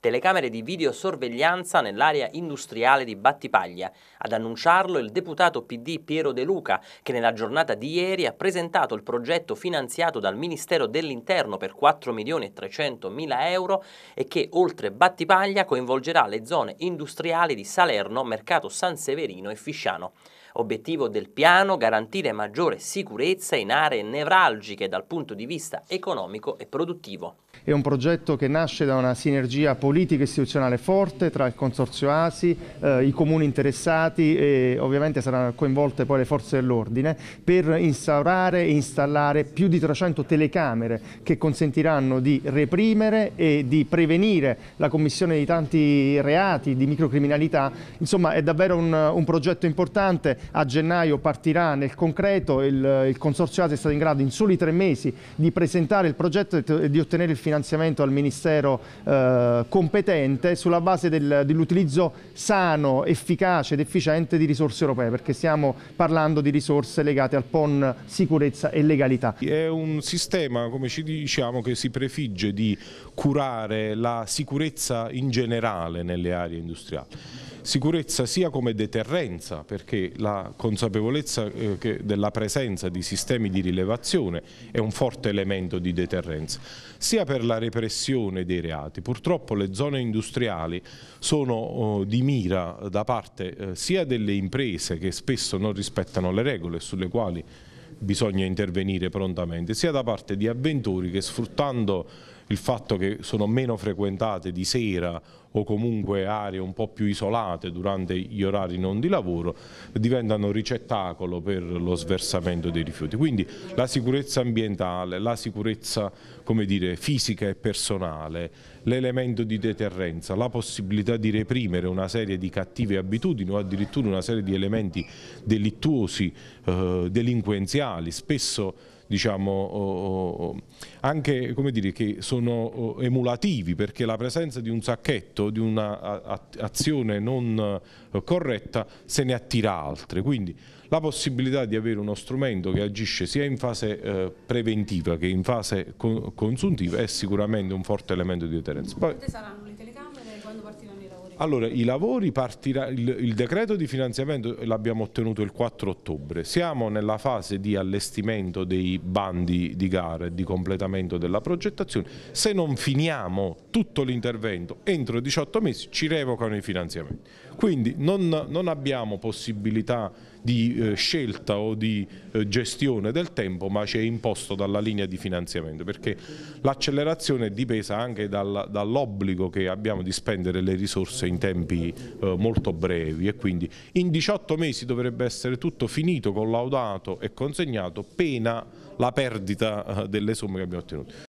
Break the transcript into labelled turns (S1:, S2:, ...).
S1: Telecamere di videosorveglianza nell'area industriale di Battipaglia. Ad annunciarlo il deputato PD Piero De Luca, che nella giornata di ieri ha presentato il progetto finanziato dal Ministero dell'Interno per 4 milioni e 300 mila euro e che oltre Battipaglia coinvolgerà le zone industriali di Salerno, Mercato San Severino e Fisciano. Obiettivo del piano garantire maggiore sicurezza in aree nevralgiche dal punto di vista economico e produttivo.
S2: È un progetto che nasce da una sinergia politica politica istituzionale forte tra il Consorzio ASI, eh, i comuni interessati e ovviamente saranno coinvolte poi le forze dell'ordine per instaurare e installare più di 300 telecamere che consentiranno di reprimere e di prevenire la commissione di tanti reati, di microcriminalità. Insomma è davvero un, un progetto importante, a gennaio partirà nel concreto, il, il Consorzio ASI è stato in grado in soli tre mesi di presentare il progetto e di ottenere il finanziamento al Ministero eh, competente sulla base del, dell'utilizzo sano, efficace ed efficiente di risorse europee, perché stiamo parlando di risorse legate al PON sicurezza e legalità.
S3: È un sistema, come ci diciamo, che si prefigge di curare la sicurezza in generale nelle aree industriali. Sicurezza sia come deterrenza, perché la consapevolezza eh, della presenza di sistemi di rilevazione è un forte elemento di deterrenza, sia per la repressione dei reati. Purtroppo le zone industriali sono oh, di mira da parte eh, sia delle imprese che spesso non rispettano le regole sulle quali bisogna intervenire prontamente, sia da parte di avventori che sfruttando il fatto che sono meno frequentate di sera o comunque aree un po' più isolate durante gli orari non di lavoro diventano ricettacolo per lo sversamento dei rifiuti. Quindi la sicurezza ambientale, la sicurezza dire, fisica e personale, l'elemento di deterrenza, la possibilità di reprimere una serie di cattive abitudini o addirittura una serie di elementi delittuosi, eh, delinquenziali, spesso diciamo, anche come dire, che sono emulativi perché la presenza di un sacchetto, di un'azione non eh, corretta se ne attira altre. Quindi la possibilità di avere uno strumento che agisce sia in fase eh, preventiva che in fase consuntiva è sicuramente un forte elemento di deterrenza. Poi... Allora, i lavori partirà, il, il decreto di finanziamento l'abbiamo ottenuto il 4 ottobre, siamo nella fase di allestimento dei bandi di gara e di completamento della progettazione, se non finiamo tutto l'intervento entro 18 mesi ci revocano i finanziamenti, quindi non, non abbiamo possibilità di eh, scelta o di eh, gestione del tempo ma ci è imposto dalla linea di finanziamento perché l'accelerazione è dipesa anche dal, dall'obbligo che abbiamo di spendere le risorse in tempi eh, molto brevi e quindi in 18 mesi dovrebbe essere tutto finito, collaudato e consegnato, pena la perdita eh, delle somme che abbiamo ottenuto.